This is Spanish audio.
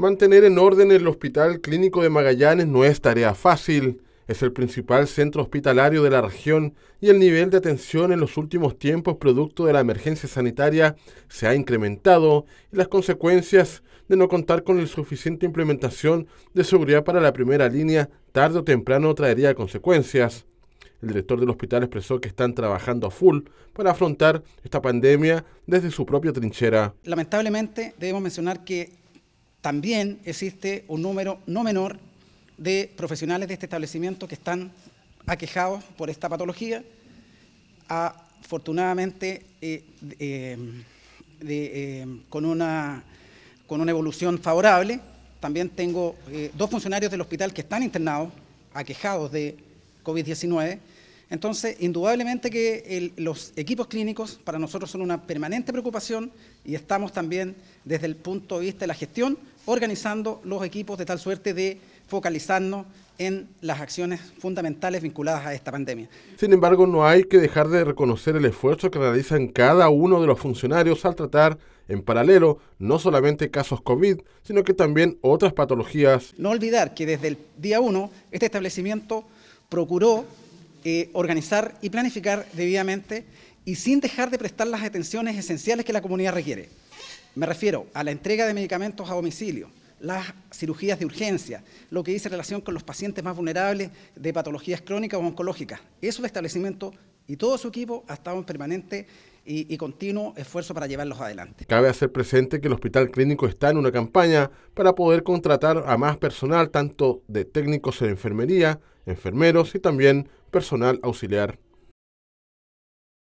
Mantener en orden el Hospital Clínico de Magallanes no es tarea fácil. Es el principal centro hospitalario de la región y el nivel de atención en los últimos tiempos producto de la emergencia sanitaria se ha incrementado y las consecuencias de no contar con la suficiente implementación de seguridad para la primera línea tarde o temprano traería consecuencias. El director del hospital expresó que están trabajando a full para afrontar esta pandemia desde su propia trinchera. Lamentablemente debemos mencionar que también existe un número no menor de profesionales de este establecimiento que están aquejados por esta patología. Afortunadamente, eh, eh, eh, con, una, con una evolución favorable, también tengo dos funcionarios del hospital que están internados, aquejados de COVID-19. Entonces, indudablemente que los equipos clínicos para nosotros son una permanente preocupación y estamos también desde el punto de vista de la gestión organizando los equipos de tal suerte de focalizarnos en las acciones fundamentales vinculadas a esta pandemia. Sin embargo, no hay que dejar de reconocer el esfuerzo que realizan cada uno de los funcionarios al tratar en paralelo no solamente casos COVID, sino que también otras patologías. No olvidar que desde el día 1 este establecimiento procuró eh, organizar y planificar debidamente y sin dejar de prestar las atenciones esenciales que la comunidad requiere. Me refiero a la entrega de medicamentos a domicilio, las cirugías de urgencia, lo que dice relación con los pacientes más vulnerables de patologías crónicas o oncológicas. Eso el establecimiento y todo su equipo ha estado en permanente y, continuo esfuerzo para llevarlos adelante. Cabe hacer presente que el Hospital Clínico está en una campaña para poder contratar a más personal, tanto de técnicos de enfermería, enfermeros y también personal auxiliar.